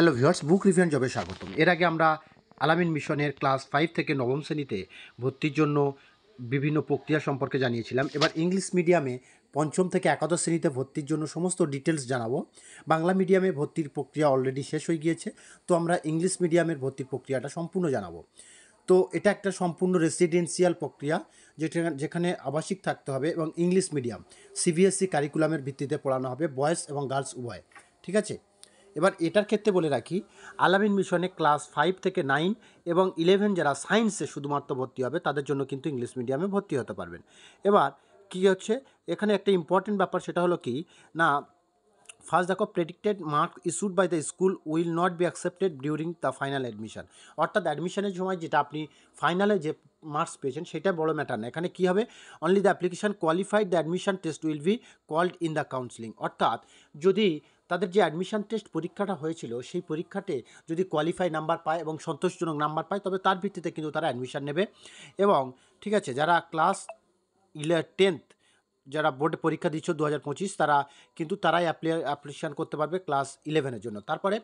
hello viewers বুক রিভিউন জবে স্বাগতম এর আগে আমরা আলামিন মিশনের ক্লাস ফাইভ থেকে নবম শ্রেণীতে ভর্তির জন্য বিভিন্ন প্রক্রিয়া সম্পর্কে জানিয়েছিলাম এবার ইংলিশ মিডিয়ামে পঞ্চম থেকে একাদশ শ্রেণীতে ভর্তির জন্য সমস্ত ডিটেলস জানাবো বাংলা মিডিয়ামে ভর্তির প্রক্রিয়া অলরেডি শেষ হয়ে গিয়েছে তো আমরা ইংলিশ মিডিয়ামের ভর্তির প্রক্রিয়াটা সম্পূর্ণ জানাবো তো এটা একটা সম্পূর্ণ রেসিডেন্সিয়াল প্রক্রিয়া যেটা যেখানে আবাসিক থাকতে হবে এবং ইংলিশ মিডিয়াম সিবিএসসি কারিকুলামের ভিত্তিতে পড়ানো হবে বয়েস এবং গার্লস উভয় ঠিক আছে এবার এটার ক্ষেত্রে বলে রাখি আলামিন মিশনে ক্লাস ফাইভ থেকে নাইন এবং ইলেভেন যারা সায়েন্সে শুধুমাত্র ভর্তি হবে তাদের জন্য কিন্তু ইংলিশ মিডিয়ামে ভর্তি হতে পারবেন এবার কী হচ্ছে এখানে একটা ইম্পর্টেন্ট ব্যাপার সেটা হলো কি না ফার্স্ট দেখো predicted mark issued by the school will not be accepted during the final admission অর্থাৎ অ্যাডমিশনের সময় যেটা আপনি ফাইনালে যে মার্কস পেয়েছেন সেটা বড় ম্যাটার না এখানে কী হবে only the application qualified the admission test will be called in the counselling অর্থাৎ যদি তাদের যে অ্যাডমিশান টেস্ট পরীক্ষাটা হয়েছিল সেই পরীক্ষাতে যদি কোয়ালিফাই নাম্বার পায় এবং সন্তোষজনক নাম্বার পায় তবে তার ভিত্তিতে কিন্তু তারা অ্যাডমিশান নেবে এবং ঠিক আছে যারা ক্লাস ইলে টেন্থ যারা বোর্ড পরীক্ষা দিচ্ছ দু তারা কিন্তু তারাই অ্যাপ্লিকেশান করতে পারবে ক্লাস ইলেভেনের জন্য তারপরে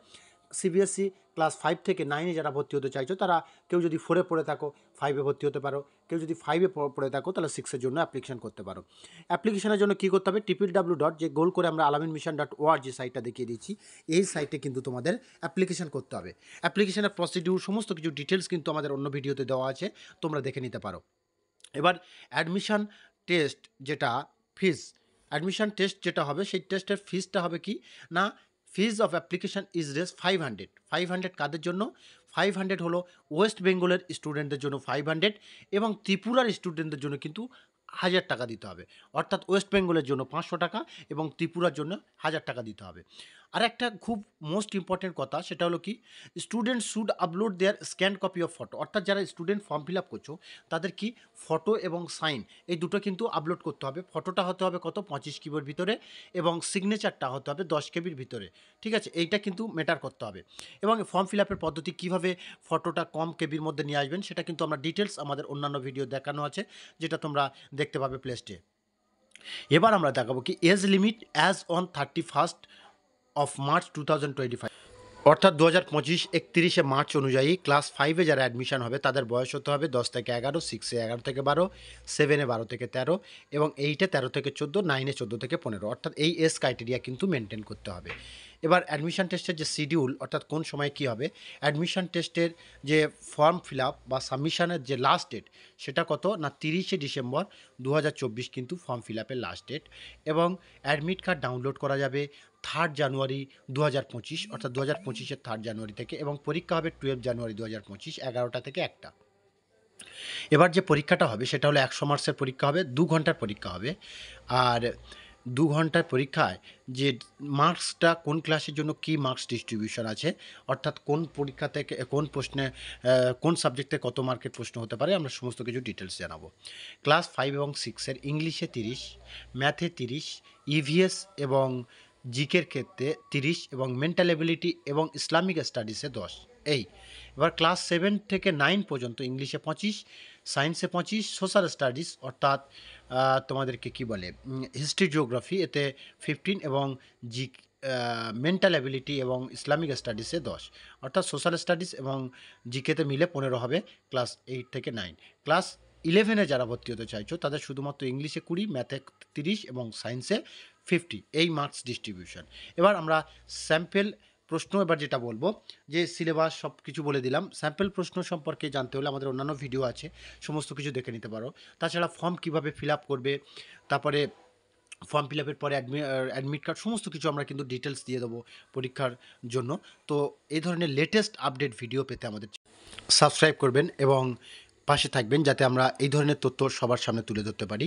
সিবিএসসি ক্লাস ফাইভ থেকে নাইনে যারা ভর্তি হতে চাইছো তারা কেউ যদি ফোরে পড়ে থাকো ফাইভে ভর্তি হতে পারো কেউ যদি ফাইভে পড়ে থাকো তাহলে সিক্সের জন্য অ্যাপ্লিকেশান করতে পারো অ্যাপ্লিকেশানের জন্য কী করতে হবে টিপিল ডাব্লু ডট যে গোল করে আমরা আলামিন মিশন ডট ওআর যে সাইটটা দেখিয়ে দিচ্ছি এই সাইটে কিন্তু তোমাদের অ্যাপ্লিকেশান করতে হবে অ্যাপ্লিকেশানের প্রসিডিউর সমস্ত কিছু ডিটেলস কিন্তু আমাদের অন্য ভিডিওতে দেওয়া আছে তোমরা দেখে নিতে পারো এবার অ্যাডমিশান টেস্ট যেটা ফিস অ্যাডমিশান টেস্ট যেটা হবে সেই টেস্টের ফিসটা হবে কি না fees of application is Rs five hundred five hundred কাদের জন্য ফাইভ হান্ড্রেড হলো ওয়েস্ট বেঙ্গলের স্টুডেন্টদের জন্য ফাইভ হান্ড্রেড এবং ত্রিপুরার স্টুডেন্টদের জন্য কিন্তু হাজার টাকা দিতে হবে অর্থাৎ ওয়েস্ট বেঙ্গলের জন্য পাঁচশো টাকা এবং ত্রিপুরার জন্য হাজার টাকা দিতে হবে আর একটা খুব মোস্ট ইম্পর্টেন্ট কথা সেটা হলো কি student should upload their scan copy of photo অর্থাৎ যারা স্টুডেন্ট ফর্ম ফিল আপ করছো তাদের কি ফটো এবং সাইন এই দুটো কিন্তু আপলোড করতে হবে ফটোটা হতে হবে কত পঁচিশ কিবোর ভিতরে এবং সিগনেচারটা হতে হবে দশ কেবির ভিতরে ঠিক আছে এইটা কিন্তু মেটার করতে হবে এবং ফর্ম ফিল আপের পদ্ধতি কীভাবে ফটোটা কম কেবির মধ্যে নিয়ে আসবেন সেটা কিন্তু আমরা ডিটেলস আমাদের অন্যান্য ভিডিও দেখানো আছে যেটা তোমরা দেখতে পাবে প্লেস্টে এবার আমরা দেখাবো কি age limit as on thirty first of March two twenty five অর্থাৎ দু হাজার পঁচিশ একত্রিশে মার্চ অনুযায়ী ক্লাস ফাইভে যারা অ্যাডমিশন হবে তাদের বয়স হতে হবে দশ থেকে এগারো সিক্সে এগারো থেকে বারো সেভেনে বারো থেকে তেরো এবং এইটে তেরো থেকে চোদ্দো নাইনে চোদ্দো থেকে পনেরো অর্থাৎ এই এস ক্রাইটেরিয়া কিন্তু মেনটেন করতে হবে এবার অ্যাডমিশন টেস্টের যে শিডিউল অর্থাৎ কোন সময় কি হবে অ্যাডমিশন টেস্টের যে ফর্ম ফিল আপ বা সাবমিশানের যে লাস্ট ডেট সেটা কত না তিরিশে ডিসেম্বর দু কিন্তু ফর্ম ফিল আপের লাস্ট ডেট এবং অ্যাডমিট কার্ড ডাউনলোড করা যাবে থার্ড জানুয়ারি দু হাজার পঁচিশ অর্থাৎ দু হাজার পঁচিশের থার্ড জানুয়ারি থেকে এবং পরীক্ষা হবে টুয়েলভ জানুয়ারি দু হাজার পঁচিশ এগারোটা থেকে একটা এবার যে পরীক্ষাটা হবে সেটা হলো একশো মার্কসের পরীক্ষা হবে দু ঘন্টার পরীক্ষা হবে আর দু ঘন্টার পরীক্ষায় যে মার্কসটা কোন ক্লাসের জন্য কি মার্কস ডিস্ট্রিবিউশন আছে অর্থাৎ কোন পরীক্ষা থেকে কোন প্রশ্নে কোন সাবজেক্টে কত মার্কের প্রশ্ন হতে পারে আমরা সমস্ত কিছু ডিটেলস জানাবো ক্লাস ফাইভ এবং সিক্সের ইংলিশে তিরিশ ম্যাথে তিরিশ ইভিএস e এবং জিকের ক্ষেত্রে তিরিশ এবং মেন্টাল এবিলিটি এবং ইসলামিক স্টাডিসে দশ এই এবার ক্লাস সেভেন থেকে নাইন পর্যন্ত ইংলিশে পঁচিশ সায়েন্সে পঁচিশ সোশ্যাল স্টাডিজ অর্থাৎ তোমাদেরকে কি বলে হিস্ট্রি জিওগ্রাফি এতে ফিফটিন এবং জি মেন্টাল অ্যাবিলিটি এবং ইসলামিক স্টাডিসে দশ অর্থাৎ সোশ্যাল স্টাডিজ এবং জিকেতে মিলে পনেরো হবে ক্লাস এইট থেকে নাইন ক্লাস ইলেভেনে যারা ভর্তি হতে চাইছো তাদের শুধুমাত্র ইংলিশে কুড়ি ম্যাথে তিরিশ এবং সায়েন্সে ফিফটি এই মার্কস ডিস্ট্রিবিউশন এবার আমরা স্যাম্পেল প্রশ্ন এবার যেটা বলবো যে সিলেবাস সব কিছু বলে দিলাম স্যাম্পল প্রশ্ন সম্পর্কে জানতে হলে আমাদের অন্যান্য ভিডিও আছে সমস্ত কিছু দেখে নিতে পারো তাছাড়া ফর্ম কিভাবে ফিল করবে তারপরে ফর্ম ফিল আপের পরে অ্যাডমিট কার্ড সমস্ত কিছু আমরা কিন্তু ডিটেলস দিয়ে দেবো পরীক্ষার জন্য তো এই ধরনের লেটেস্ট আপডেট ভিডিও পেতে আমাদের সাবস্ক্রাইব করবেন এবং পাশে থাকবেন যাতে আমরা এই ধরনের তথ্য সবার সামনে তুলে ধরতে পারি